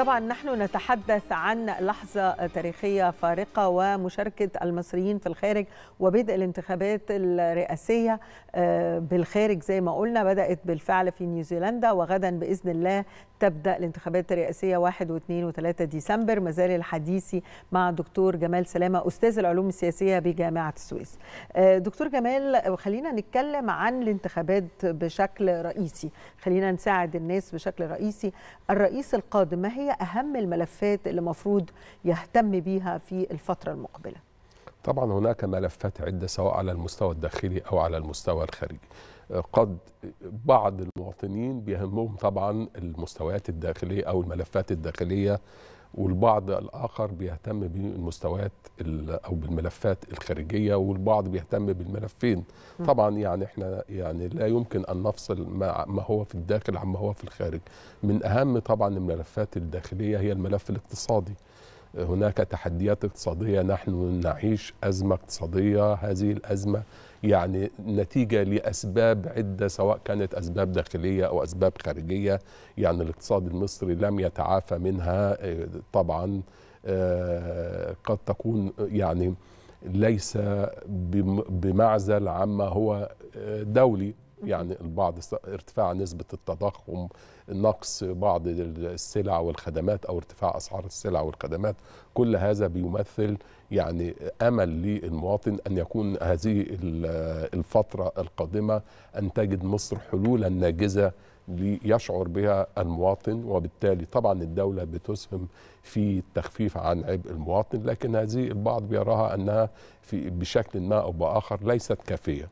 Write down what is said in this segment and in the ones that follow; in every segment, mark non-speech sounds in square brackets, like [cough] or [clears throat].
طبعا نحن نتحدث عن لحظة تاريخية فارقة ومشاركة المصريين في الخارج وبدء الانتخابات الرئاسية آه، بالخارج زي ما قلنا بدأت بالفعل في نيوزيلندا وغدا بإذن الله تبدا الانتخابات الرئاسيه 1 و2 و3 ديسمبر مازال الحديثي مع الدكتور جمال سلامه استاذ العلوم السياسيه بجامعه السويس آه، دكتور جمال خلينا نتكلم عن الانتخابات بشكل رئيسي خلينا نساعد الناس بشكل رئيسي الرئيس القادم ما هي اهم الملفات اللي المفروض يهتم بيها في الفتره المقبله طبعا هناك ملفات عده سواء على المستوى الداخلي او على المستوى الخارجي قد بعض المواطنين بيهمهم طبعا المستويات الداخليه او الملفات الداخليه والبعض الاخر بيهتم بالمستويات او بالملفات الخارجيه والبعض بيهتم بالملفين طبعا يعني احنا يعني لا يمكن ان نفصل ما, هو في الداخل عما هو في الخارج من اهم طبعا الملفات الداخليه هي الملف الاقتصادي هناك تحديات اقتصادية نحن نعيش أزمة اقتصادية هذه الأزمة يعني نتيجة لأسباب عدة سواء كانت أسباب داخلية أو أسباب خارجية يعني الاقتصاد المصري لم يتعافى منها آه، طبعا آه، قد تكون يعني ليس بمعزل عما هو آه، دولي يعني البعض ارتفاع نسبة التضخم نقص بعض السلع والخدمات أو ارتفاع أسعار السلع والخدمات كل هذا بيمثل يعني أمل للمواطن أن يكون هذه الفترة القادمة أن تجد مصر حلولا ناجزة ليشعر بها المواطن وبالتالي طبعا الدولة بتسهم في التخفيف عن عبء المواطن لكن هذه البعض بيراها أنها في بشكل ما أو بآخر ليست كافية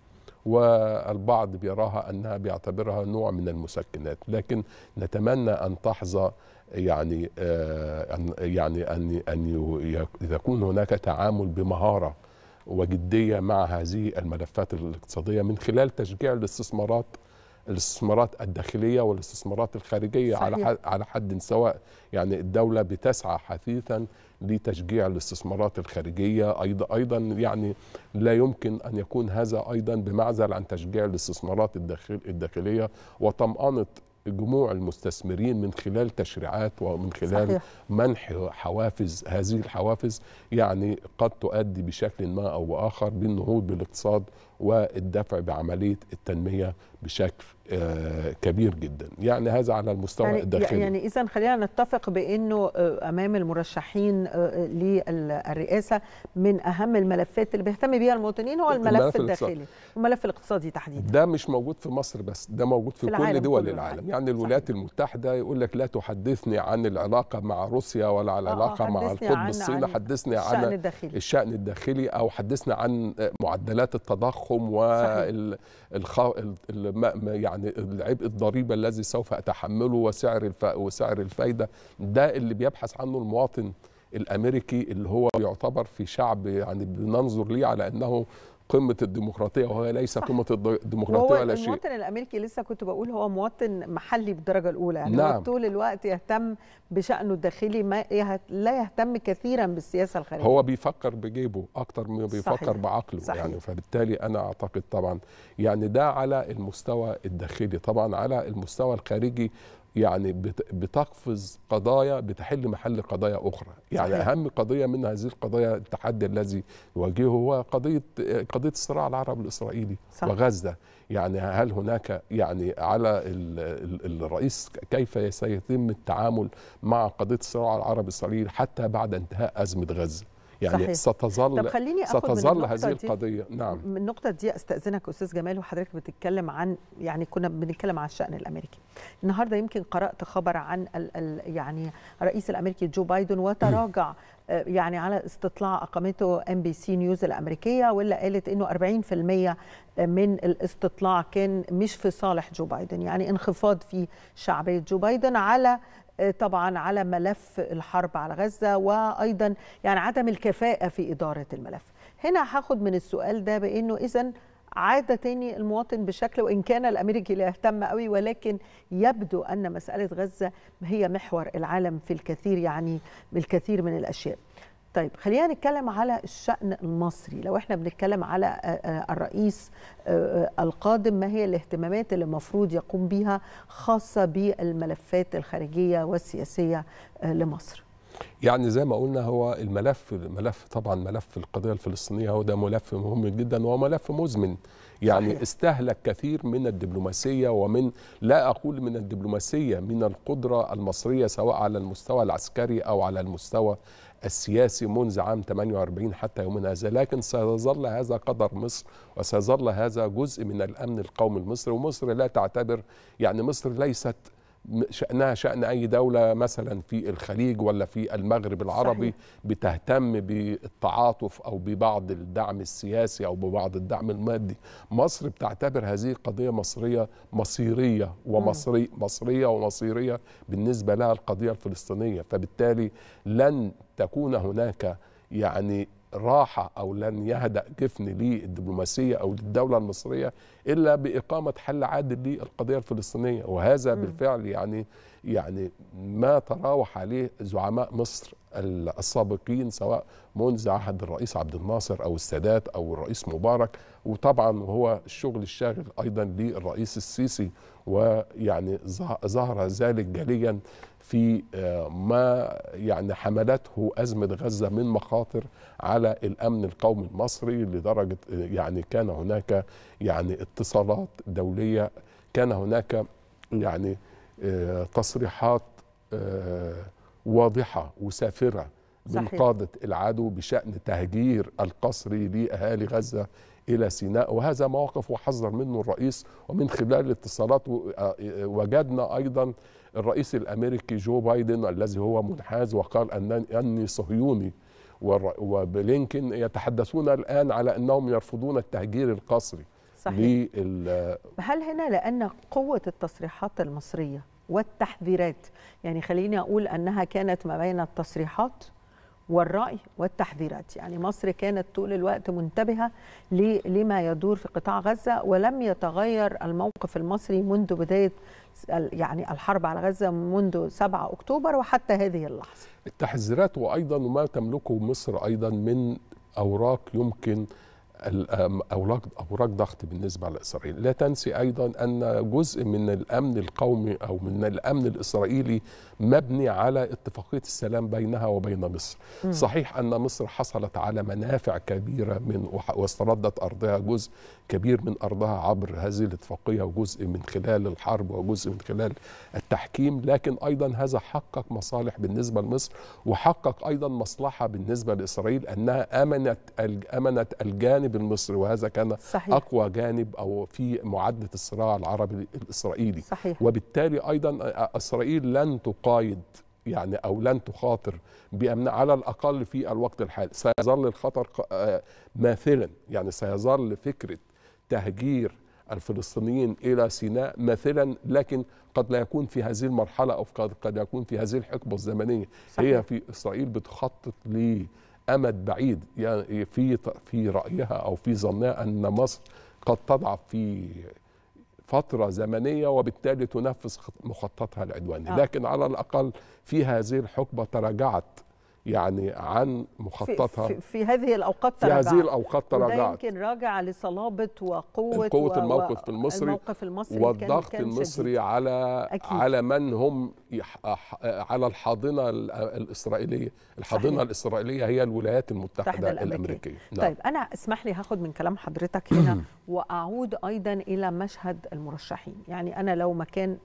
والبعض بيراها أنها بيعتبرها نوع من المسكنات لكن نتمنى أن تحظى يعني آه، أن يعني أن أن يكون هناك تعامل بمهارة وجدية مع هذه الملفات الاقتصادية من خلال تشجيع الاستثمارات الاستثمارات الداخليه والاستثمارات الخارجيه صحيح. على حد سواء يعني الدوله بتسعى حثيثا لتشجيع الاستثمارات الخارجيه ايضا ايضا يعني لا يمكن ان يكون هذا ايضا بمعزل عن تشجيع الاستثمارات الداخل الداخليه وطمانه جموع المستثمرين من خلال تشريعات ومن خلال صحيح. منح حوافز هذه الحوافز يعني قد تؤدي بشكل ما او باخر بالنهوض بالاقتصاد والدفع بعمليه التنميه بشكل آه، كبير جدا يعني هذا على المستوى يعني الداخلي يعني اذا خلينا نتفق بانه آه، امام المرشحين آه، للرئاسه من اهم الملفات اللي بيهتم بيها المواطنين هو الملف, الملف الداخلي الملف الاقتصادي تحديدا ده مش موجود في مصر بس ده موجود في, في كل دول كله. العالم يعني الولايات صحيح. المتحده يقول لك لا تحدثني عن العلاقه مع روسيا ولا على العلاقه مع القطب الصيني حدثني عن الشأن الداخلي. الشأن الداخلي او حدثني عن معدلات التضخم التضخم والخ... يعني العبء الضريبه الذي سوف اتحمله وسعر الف... وسعر الفايده ده اللي بيبحث عنه المواطن الامريكي اللي هو يعتبر في شعب يعني بننظر ليه على انه قمه الديمقراطيه وهي ليس صح. قمه الديمقراطيه ولا شيء المواطن الامريكي لسه كنت بقول هو مواطن محلي بالدرجه الاولى يعني نعم. هو طول الوقت يهتم بشانه الداخلي ما لا يهتم كثيرا بالسياسه الخارجيه هو بيفكر بجيبه اكتر ما بيفكر صحيح. بعقله صحيح. يعني فبالتالي انا اعتقد طبعا يعني ده على المستوى الداخلي طبعا على المستوى الخارجي يعني بتقفز قضايا بتحل محل قضايا اخرى يعني صحيح. اهم قضيه من هذه القضايا التحدي الذي يواجهه هو قضيه قضيه الصراع العربي الاسرائيلي صح. وغزه يعني هل هناك يعني على الرئيس كيف سيتم التعامل مع قضيه الصراع العربي الاسرائيلي حتى بعد انتهاء ازمه غزه يعني صحيح. ستظل طب خليني ستظل هذه القضيه نعم من النقطه دي استاذنك استاذ جمال وحضرتك بتتكلم عن يعني كنا بنتكلم عن الشان الامريكي النهارده يمكن قرات خبر عن ال ال يعني الرئيس الامريكي جو بايدن وتراجع آه، يعني على استطلاع اقامته ام بي سي نيوز الامريكيه واللي قالت انه 40% من الاستطلاع كان مش في صالح جو بايدن يعني انخفاض في شعبيه جو بايدن على طبعا على ملف الحرب على غزة وأيضا يعني عدم الكفاءة في إدارة الملف هنا هاخد من السؤال ده بأنه إذا عاد تاني المواطن بشكل وإن كان الأمريكي لا يهتم قوي ولكن يبدو أن مسألة غزة هي محور العالم في الكثير يعني بالكثير من الأشياء طيب خلينا نتكلم على الشأن المصري لو احنا بنتكلم على آه، آه، الرئيس آه، القادم ما هي الاهتمامات اللي المفروض يقوم بها خاصة بالملفات الخارجية والسياسية لمصر يعني زي ما قلنا هو الملف الملف طبعا ملف القضيه الفلسطينيه هو ده ملف مهم جدا وهو ملف مزمن يعني صحيح. استهلك كثير من الدبلوماسيه ومن لا اقول من الدبلوماسيه من القدره المصريه سواء على المستوى العسكري او على المستوى السياسي منذ عام 48 حتى يومنا هذا لكن سيظل هذا قدر مصر وسيظل هذا جزء من الأمن القومي المصري ومصر لا تعتبر يعني مصر ليست شأنها شأن أي دولة مثلا في الخليج ولا في المغرب العربي صحيح. بتهتم بالتعاطف أو ببعض الدعم السياسي أو ببعض الدعم المادي مصر بتعتبر هذه قضية مصرية مصيرية ومصري مصرية ومصيرية بالنسبة لها القضية الفلسطينية فبالتالي لن تكون هناك يعني راحة أو لن يهدأ جفن للدبلوماسية أو للدولة المصرية إلا بإقامة حل عادل للقضية الفلسطينية وهذا م. بالفعل يعني يعني ما تراوح عليه زعماء مصر السابقين سواء منذ عهد الرئيس عبد الناصر أو السادات أو الرئيس مبارك وطبعا هو الشغل الشاغل أيضا للرئيس السيسي ويعني ظهر ذلك جليا في آه، ما يعني حملته أزمة غزة من مخاطر على الأمن القومي المصري لدرجة آه، يعني كان هناك يعني اتصالات دولية كان هناك يعني آه، تصريحات واضحة وسافرة صحيح. من قادة العدو بشأن تهجير القسري لأهالي غزة إلى سيناء وهذا موقف وحذر منه الرئيس ومن خلال اتصالاته آه، آه، وجدنا أيضا الرئيس الأمريكي جو بايدن الذي هو منحاز وقال أنني صهيوني وبلينكن يتحدثون الآن على أنهم يرفضون التهجير القسري صحيح. هل هنا لأن قوة التصريحات المصرية والتحذيرات يعني خليني أقول أنها كانت ما بين التصريحات والرأي والتحذيرات يعني مصر كانت طول الوقت منتبهة لما يدور في قطاع غزة ولم يتغير الموقف المصري منذ بداية يعني الحرب على غزة منذ 7 أكتوبر وحتى هذه اللحظة التحذيرات وأيضا ما تملكه مصر أيضا من أوراق يمكن اوراق اوراق ضغط بالنسبه لاسرائيل، لا تنسي ايضا ان جزء من الامن القومي او من الامن الاسرائيلي مبني على اتفاقيه السلام بينها وبين مصر. م. صحيح ان مصر حصلت على منافع كبيره من واستردت ارضها جزء كبير من ارضها عبر هذه الاتفاقيه وجزء من خلال الحرب وجزء من خلال التحكيم، لكن ايضا هذا حقق مصالح بالنسبه لمصر وحقق ايضا مصلحه بالنسبه لاسرائيل انها امنت امنت الجانب الجانب المصري وهذا كان صحيح. اقوى جانب او في معادله الصراع العربي الاسرائيلي صحيح. وبالتالي ايضا اسرائيل لن تقايد يعني او لن تخاطر بامن على الاقل في الوقت الحالي سيظل الخطر آه، ماثلا يعني سيظل فكره تهجير الفلسطينيين الى سيناء ماثلا لكن قد لا يكون في هذه المرحله او قد يكون في هذه الحقبه الزمنيه صحيح. هي في اسرائيل بتخطط ليه امد بعيد يعني في في رايها او في ظنها ان مصر قد تضع في فتره زمنيه وبالتالي تنفذ مخططها العدواني آه. لكن على الاقل في هذه الحقبه تراجعت يعني عن مخططها في, في, في هذه الاوقات تراجعت في هذه الاوقات تراجعت يمكن راجع لصلابه وقوه قوه و... الموقف المصري الموقف المصري والضغط كان المصري شديد. على أكيد. على من هم على الحاضنه الاسرائيليه الحاضنه صحيح. الاسرائيليه هي الولايات المتحده الأمريكية. الامريكيه نعم. طيب انا اسمح لي هاخد من كلام حضرتك هنا [clears throat] واعود ايضا الى مشهد المرشحين يعني انا لو مكان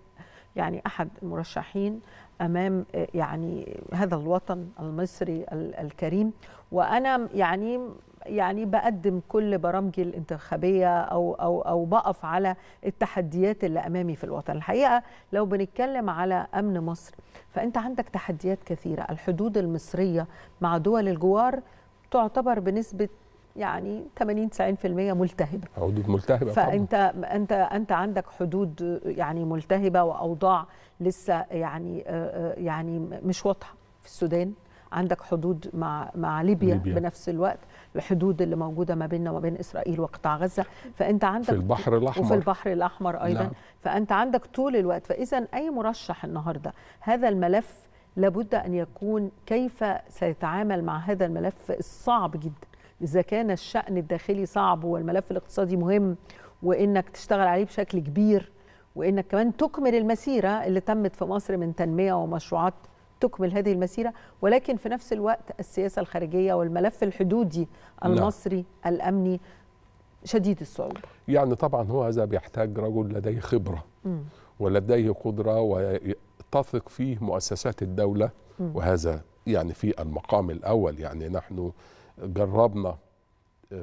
يعني احد المرشحين امام آه، يعني هذا الوطن المصري الكريم وانا يعني يعني بقدم كل برامجي الانتخابيه او او او بقف على التحديات اللي امامي في الوطن الحقيقه لو بنتكلم على امن مصر فانت عندك تحديات كثيره الحدود المصريه مع دول الجوار تعتبر بنسبه يعني 80 90% ملتهبه حدود ملتهبه فانت طبعا. انت انت عندك حدود يعني ملتهبه واوضاع لسه يعني آه، آه، يعني مش واضحه في السودان عندك حدود مع مع ليبيا, ليبيا. بنفس الوقت الحدود اللي موجوده ما بيننا وما بين اسرائيل وقطاع غزه فانت عندك في البحر الاحمر وفي البحر الاحمر ايضا نعم. فانت عندك طول الوقت فاذا اي مرشح النهارده هذا الملف لابد ان يكون كيف سيتعامل مع هذا الملف الصعب جدا إذا كان الشأن الداخلي صعب والملف الاقتصادي مهم وإنك تشتغل عليه بشكل كبير وإنك كمان تكمل المسيرة اللي تمت في مصر من تنمية ومشروعات تكمل هذه المسيرة ولكن في نفس الوقت السياسة الخارجية والملف الحدودي نعم. المصري لا. الأمني شديد الصعوبة يعني طبعا هو هذا بيحتاج رجل لديه خبرة ولديه قدرة وتثق فيه مؤسسات الدولة م. وهذا يعني في المقام الأول يعني نحن جربنا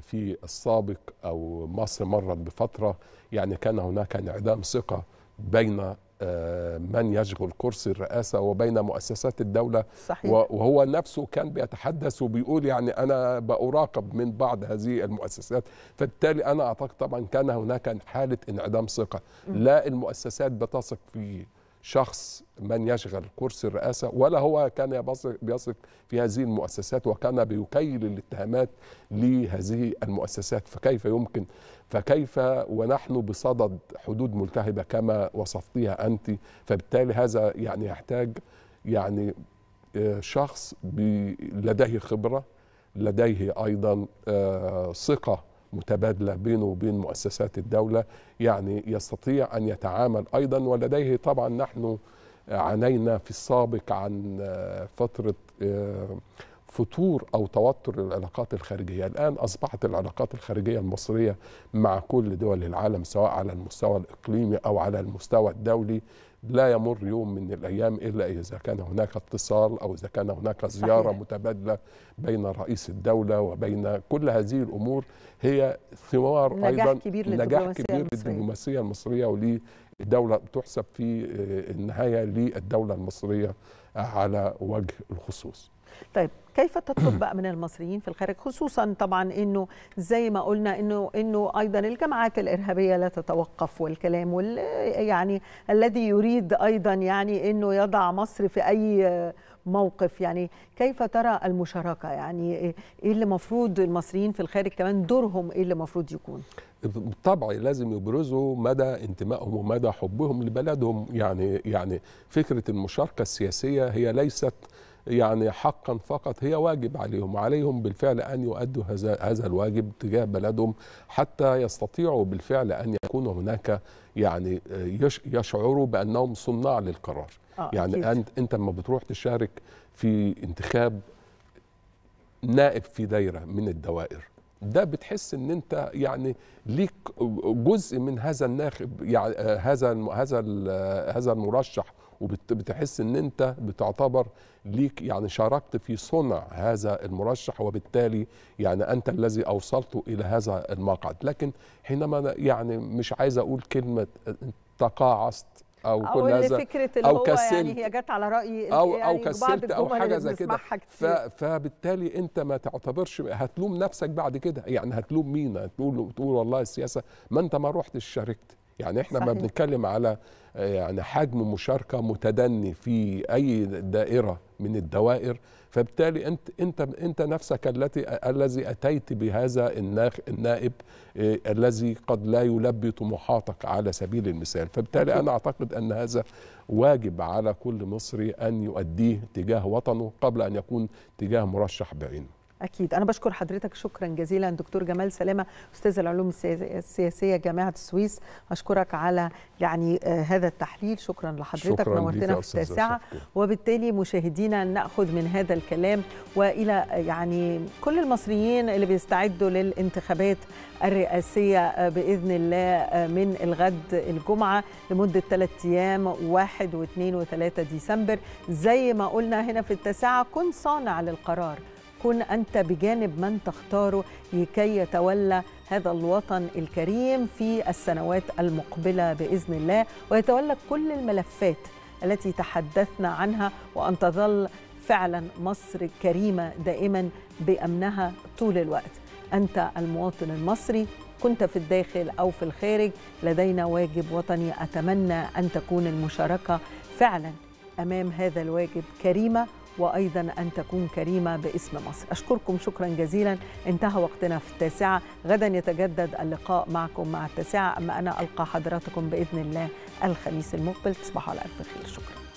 في السابق او مصر مرت بفتره يعني كان هناك انعدام ثقه بين آه، من يشغل كرسي الرئاسه وبين مؤسسات الدوله صحيح. وهو نفسه كان بيتحدث وبيقول يعني انا باراقب من بعض هذه المؤسسات فبالتالي انا اعتقد طبعا كان هناك حاله انعدام ثقه لا المؤسسات بتثق في شخص من يشغل كرسي الرئاسه ولا هو كان بيثق في هذه المؤسسات وكان بيكيل الاتهامات لهذه المؤسسات فكيف يمكن فكيف ونحن بصدد حدود ملتهبه كما وصفتيها انت فبالتالي هذا يعني يحتاج يعني آه، شخص لديه خبره لديه ايضا آه، ثقه متبادله بينه وبين مؤسسات الدوله يعني يستطيع ان يتعامل ايضا ولديه طبعا نحن عانينا في السابق عن آه، فتره آه، فتور او توتر العلاقات الخارجيه، الان اصبحت العلاقات الخارجيه المصريه مع كل دول العالم سواء على المستوى الاقليمي او على المستوى الدولي لا يمر يوم من الايام الا اذا كان هناك اتصال او اذا كان هناك زياره صحيح. متبادله بين رئيس الدوله وبين كل هذه الامور هي ثمار نجاح ايضا كبير نجاح كبير للدبلوماسيه المصريه وللدوله تحسب في آه، النهايه للدوله المصريه على وجه الخصوص طيب كيف تطلب بقى من المصريين في الخارج خصوصا طبعا انه زي ما قلنا انه انه ايضا الجماعات الارهابيه لا تتوقف والكلام وال يعني الذي يريد ايضا يعني انه يضع مصر في اي موقف يعني كيف ترى المشاركه يعني ايه اللي المفروض المصريين في الخارج كمان دورهم ايه اللي المفروض يكون بالطبع لازم يبرزوا مدى انتمائهم ومدى حبهم لبلدهم يعني يعني فكره المشاركه السياسيه هي ليست يعني حقا فقط هي واجب عليهم وعليهم بالفعل أن يؤدوا هذا الواجب تجاه بلدهم حتى يستطيعوا بالفعل أن يكون هناك يعني يشعروا بأنهم صناع للقرار آه يعني أكيد. أنت, أنت لما بتروح تشارك في انتخاب نائب في دايرة من الدوائر ده بتحس ان انت يعني ليك جزء من هذا الناخب يعني آه، هذا هذا آه، هذا المرشح وبتحس ان انت بتعتبر ليك يعني شاركت في صنع هذا المرشح وبالتالي يعني انت الذي اوصلته الى هذا المقعد لكن حينما يعني مش عايز اقول كلمه تقاعست او, أو كل هذا فكره اللي او يعني كسلت يعني هي جت على رايي او يعني او كسلت او حاجه زي كده فبالتالي انت ما تعتبرش هتلوم نفسك بعد كده يعني هتلوم مين هتقول تقول والله السياسه ما انت ما رحتش شاركت يعني احنا صحيح. ما بنتكلم على آه، يعني حجم مشاركه متدني في اي دائره من الدوائر فبالتالي انت انت انت نفسك التي الذي اتيت بهذا النائب آه، الذي قد لا يلبي طموحاتك على سبيل المثال فبالتالي انا اعتقد ان هذا واجب على كل مصري ان يؤديه تجاه وطنه قبل ان يكون تجاه مرشح بعينه اكيد انا بشكر حضرتك شكرا جزيلا دكتور جمال سلامه استاذ العلوم السياسيه جامعه السويس اشكرك على يعني آه، هذا التحليل شكرا لحضرتك شكرا نورتنا في التاسعه وبالتالي مشاهدينا ناخذ من هذا الكلام والى يعني كل المصريين اللي بيستعدوا للانتخابات الرئاسيه آه، باذن الله آه، من الغد الجمعه لمده ثلاث ايام 1 و2 و3 ديسمبر زي ما قلنا هنا في التاسعه كن صانع للقرار كن أنت بجانب من تختاره لكي يتولى هذا الوطن الكريم في السنوات المقبلة بإذن الله ويتولى كل الملفات التي تحدثنا عنها وأن تظل فعلا مصر كريمة دائما بأمنها طول الوقت أنت المواطن المصري كنت في الداخل أو في الخارج لدينا واجب وطني أتمنى أن تكون المشاركة فعلا أمام هذا الواجب كريمة وأيضا أن تكون كريمة باسم مصر أشكركم شكرا جزيلا انتهى وقتنا في التاسعة غدا يتجدد اللقاء معكم مع التاسعة أما أنا ألقى حضراتكم بإذن الله الخميس المقبل تصبحوا على ألف خير شكرا